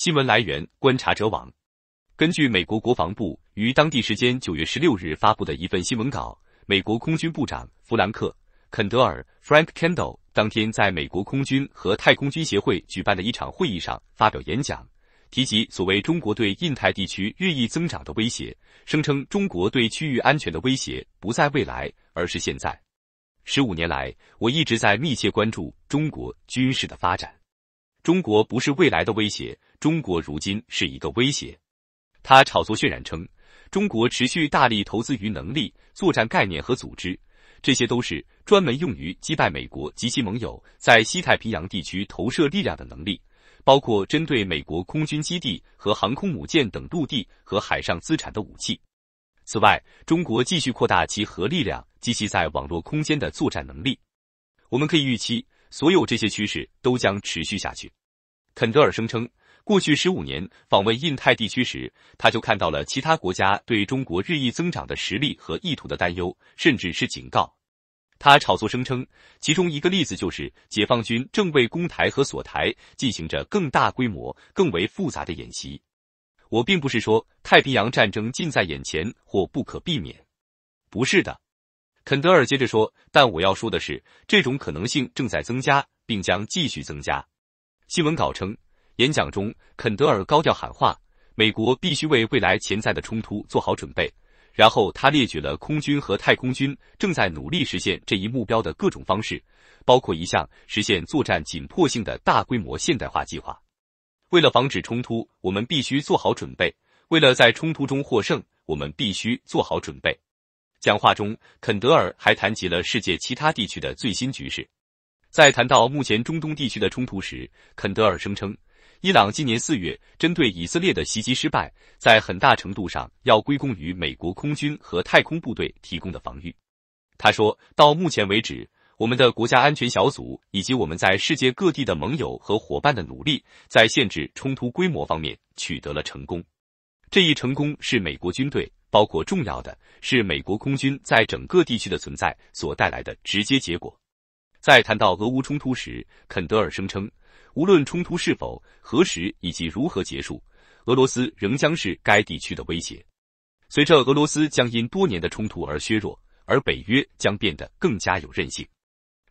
新闻来源：观察者网。根据美国国防部于当地时间九月十六日发布的一份新闻稿，美国空军部长弗兰克·肯德尔 （Frank Kendall） 当天在美国空军和太空军协会举办的一场会议上发表演讲，提及所谓中国对印太地区日益增长的威胁，声称中国对区域安全的威胁不在未来，而是现在。十五年来，我一直在密切关注中国军事的发展。中国不是未来的威胁，中国如今是一个威胁。他炒作渲染称，中国持续大力投资于能力、作战概念和组织，这些都是专门用于击败美国及其盟友在西太平洋地区投射力量的能力，包括针对美国空军基地和航空母舰等陆地和海上资产的武器。此外，中国继续扩大其核力量及其在网络空间的作战能力。我们可以预期。所有这些趋势都将持续下去，肯德尔声称，过去十五年访问印太地区时，他就看到了其他国家对中国日益增长的实力和意图的担忧，甚至是警告。他炒作声称，其中一个例子就是解放军正为攻台和索台进行着更大规模、更为复杂的演习。我并不是说太平洋战争近在眼前或不可避免，不是的。肯德尔接着说：“但我要说的是，这种可能性正在增加，并将继续增加。”新闻稿称，演讲中，肯德尔高调喊话：“美国必须为未来潜在的冲突做好准备。”然后他列举了空军和太空军正在努力实现这一目标的各种方式，包括一项实现作战紧迫性的大规模现代化计划。为了防止冲突，我们必须做好准备；为了在冲突中获胜，我们必须做好准备。讲话中，肯德尔还谈及了世界其他地区的最新局势。在谈到目前中东地区的冲突时，肯德尔声称，伊朗今年四月针对以色列的袭击失败，在很大程度上要归功于美国空军和太空部队提供的防御。他说到目前为止，我们的国家安全小组以及我们在世界各地的盟友和伙伴的努力，在限制冲突规模方面取得了成功。这一成功是美国军队。包括重要的是，美国空军在整个地区的存在所带来的直接结果。在谈到俄乌冲突时，肯德尔声称，无论冲突是否、何时以及如何结束，俄罗斯仍将是该地区的威胁。随着俄罗斯将因多年的冲突而削弱，而北约将变得更加有韧性。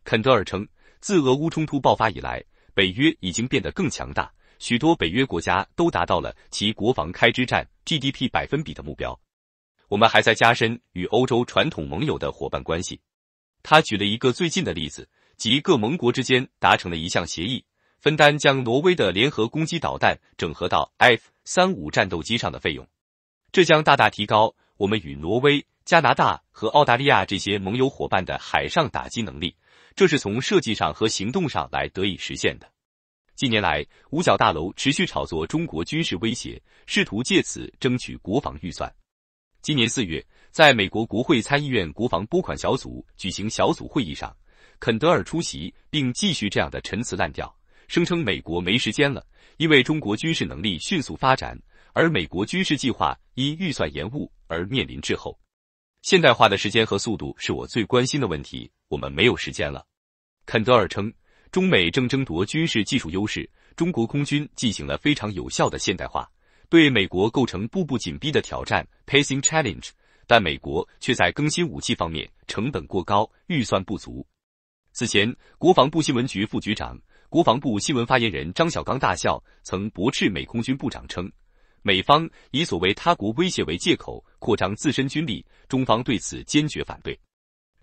肯德尔称，自俄乌冲突爆发以来，北约已经变得更强大，许多北约国家都达到了其国防开支占 GDP 百分比的目标。我们还在加深与欧洲传统盟友的伙伴关系。他举了一个最近的例子，即各盟国之间达成了一项协议，分担将挪威的联合攻击导弹整合到 F-35 战斗机上的费用。这将大大提高我们与挪威、加拿大和澳大利亚这些盟友伙伴的海上打击能力。这是从设计上和行动上来得以实现的。近年来，五角大楼持续炒作中国军事威胁，试图借此争取国防预算。今年四月，在美国国会参议院国防拨款小组举行小组会议上，肯德尔出席并继续这样的陈词滥调，声称美国没时间了，因为中国军事能力迅速发展，而美国军事计划因预算延误而面临滞后。现代化的时间和速度是我最关心的问题，我们没有时间了。肯德尔称，中美正争夺军事技术优势，中国空军进行了非常有效的现代化。对美国构成步步紧逼的挑战 （pacing challenge），但美国却在更新武器方面成本过高、预算不足。此前，国防部新闻局副局长、国防部新闻发言人张小刚大校曾驳斥美空军部长称：“美方以所谓他国威胁为借口扩张自身军力，中方对此坚决反对。”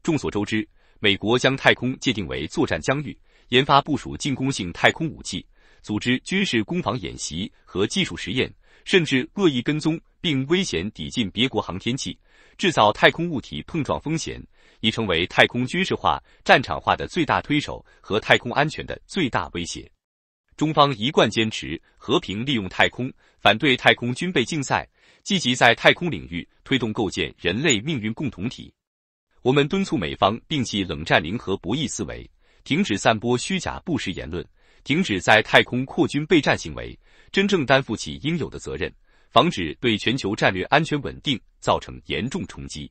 众所周知，美国将太空界定为作战疆域，研发部署进攻性太空武器，组织军事攻防演习和技术实验。甚至恶意跟踪并危险抵近别国航天器，制造太空物体碰撞风险，已成为太空军事化、战场化的最大推手和太空安全的最大威胁。中方一贯坚持和平利用太空，反对太空军备竞赛，积极在太空领域推动构建人类命运共同体。我们敦促美方摒弃冷战零和博弈思维，停止散播虚假不实言论。停止在太空扩军备战行为，真正担负起应有的责任，防止对全球战略安全稳定造成严重冲击。